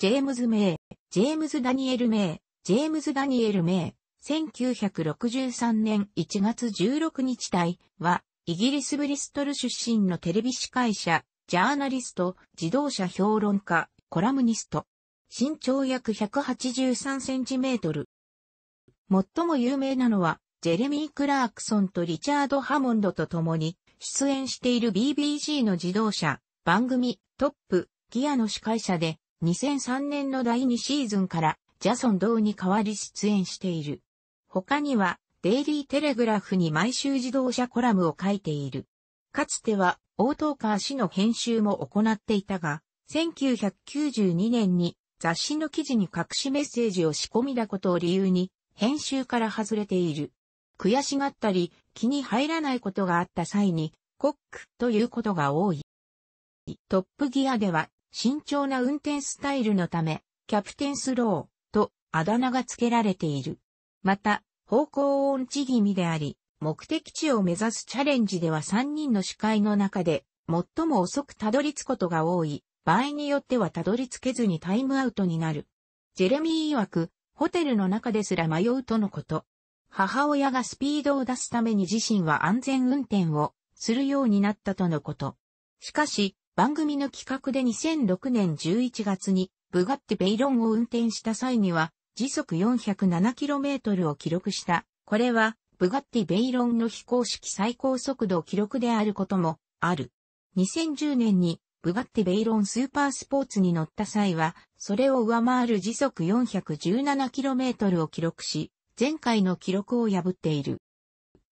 ジェームズ・メイ、ジェームズ・ダニエル・メイ、ジェームズ・ダニエル・メイ、1963年1月16日対は、イギリス・ブリストル出身のテレビ司会者、ジャーナリスト、自動車評論家、コラムニスト。身長約183センチメートル。最も有名なのは、ジェレミー・クラークソンとリチャード・ハモンドと共に出演している BBC の自動車番組トップギアの司会者で2003年の第2シーズンからジャソン・ドーに代わり出演している。他には、デイリーテレグラフに毎週自動車コラムを書いている。かつては、オートーカー氏の編集も行っていたが、1992年に雑誌の記事に隠しメッセージを仕込みだことを理由に、編集から外れている。悔しがったり、気に入らないことがあった際に、コックということが多い。トップギアでは慎重な運転スタイルのため、キャプテンスローとあだ名が付けられている。また、方向音痴気味であり、目的地を目指すチャレンジでは3人の視界の中で、最も遅くたどり着くことが多い、場合によってはたどり着けずにタイムアウトになる。ジェレミー曰く、ホテルの中ですら迷うとのこと。母親がスピードを出すために自身は安全運転をするようになったとのこと。しかし、番組の企画で2006年11月にブガッティ・ベイロンを運転した際には時速 407km を記録した。これはブガッティ・ベイロンの非公式最高速度記録であることもある。2010年にブガッティ・ベイロンスーパースポーツに乗った際は、それを上回る時速 417km を記録し、前回の記録を破っている。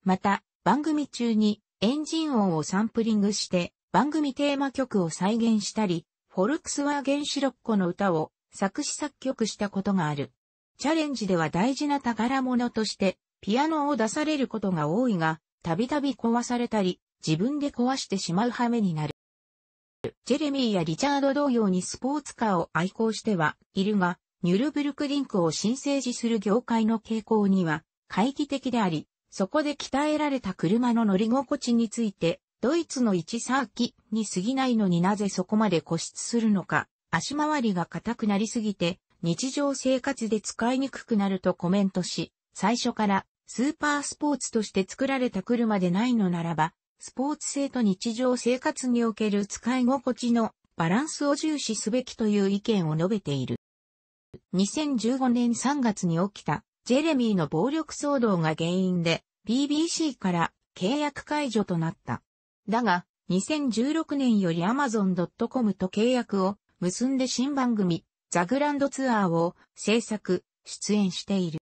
また、番組中にエンジン音をサンプリングして、番組テーマ曲を再現したり、フォルクスワーゲンシロッコの歌を作詞作曲したことがある。チャレンジでは大事な宝物として、ピアノを出されることが多いが、たびたび壊されたり、自分で壊してしまう羽目になる。ジェレミーやリチャード同様にスポーツカーを愛好してはいるが、ニュルブルクリンクを新生児する業界の傾向には、会議的であり、そこで鍛えられた車の乗り心地について、ドイツの一サーキに過ぎないのになぜそこまで固執するのか、足回りが硬くなりすぎて、日常生活で使いにくくなるとコメントし、最初からスーパースポーツとして作られた車でないのならば、スポーツ性と日常生活における使い心地のバランスを重視すべきという意見を述べている。2015年3月に起きたジェレミーの暴力騒動が原因で BBC から契約解除となった。だが、2016年より Amazon.com と契約を結んで新番組、ザ・グランドツアーを制作、出演している。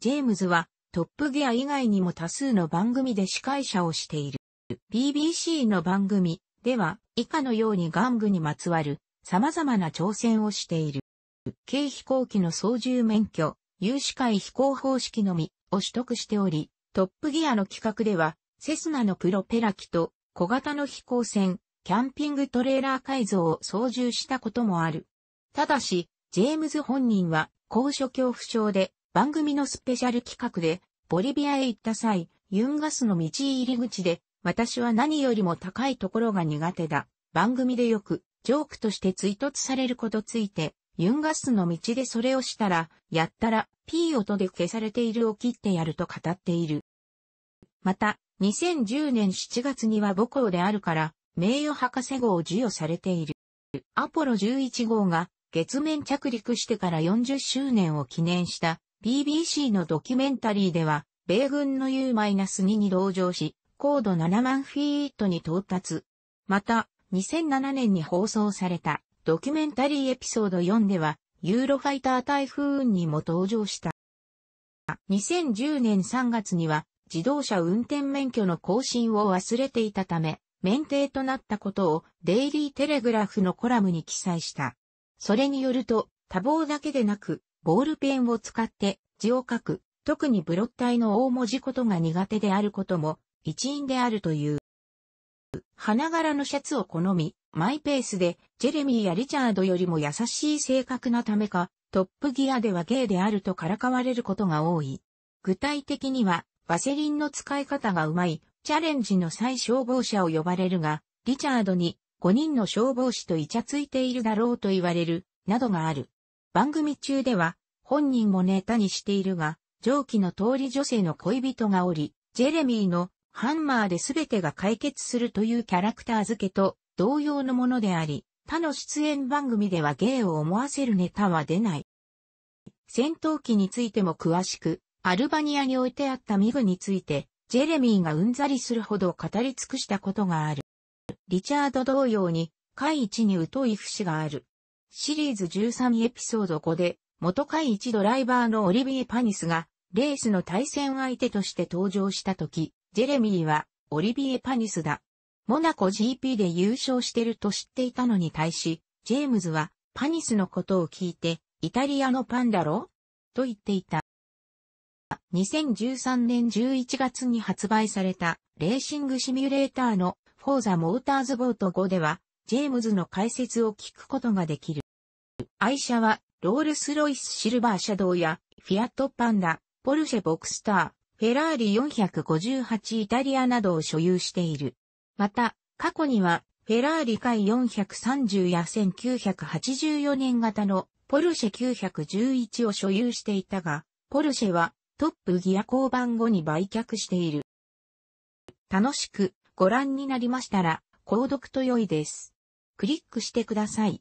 ジェームズはトップギア以外にも多数の番組で司会者をしている。BBC の番組では以下のように玩具にまつわる様々な挑戦をしている。軽飛行機の操縦免許、有志会飛行方式のみを取得しており、トップギアの企画ではセスナのプロペラ機と小型の飛行船、キャンピングトレーラー改造を操縦したこともある。ただし、ジェームズ本人は高所恐怖症で番組のスペシャル企画でボリビアへ行った際、ユンガスの道入り口で私は何よりも高いところが苦手だ。番組でよくジョークとして追突されることついて、ユンガスの道でそれをしたら、やったら、ピー音で消されているを切ってやると語っている。また、2010年7月には母校であるから、名誉博士号を授与されている。アポロ11号が月面着陸してから40周年を記念した BBC のドキュメンタリーでは、米軍の U-2 に同乗し、高度7万フィートに到達。また、2007年に放送されたドキュメンタリーエピソード4では、ユーロファイター台風にも登場した。2010年3月には自動車運転免許の更新を忘れていたため、免停となったことをデイリーテレグラフのコラムに記載した。それによると、多忙だけでなく、ボールペンを使って字を書く、特にブロッタイの大文字ことが苦手であることも一因であるという。花柄のシャツを好み、マイペースで、ジェレミーやリチャードよりも優しい性格なためか、トップギアではゲイであるとからかわれることが多い。具体的には、ワセリンの使い方がうまい、チャレンジの再消防車を呼ばれるが、リチャードに5人の消防士とイチャついているだろうと言われる、などがある。番組中では、本人もネタにしているが、上記の通り女性の恋人がおり、ジェレミーのハンマーで全てが解決するというキャラクター付けと同様のものであり、他の出演番組では芸を思わせるネタは出ない。戦闘機についても詳しく、アルバニアに置いてあったミグについて、ジェレミーがうんざりするほど語り尽くしたことがある。リチャード同様に、海一に疎い節がある。シリーズ13エピソード5で、元会1ドライバーのオリビエ・パニスが、レースの対戦相手として登場した時、ジェレミーは、オリビエ・パニスだ。モナコ GP で優勝してると知っていたのに対し、ジェームズは、パニスのことを聞いて、イタリアのパンだろと言っていた。2013年11月に発売されたレーシングシミュレーターのフォーザモーターズボート5では、ジェームズの解説を聞くことができる。愛車は、ロールスロイスシルバーシャドウや、フィアットパンダ、ポルシェボクスター、フェラーリ458イタリアなどを所有している。また、過去には、フェラーリ回430や1984年型のポルシェ911を所有していたが、ポルシェはトップギア交番後に売却している。楽しくご覧になりましたら、購読と良いです。クリックしてください。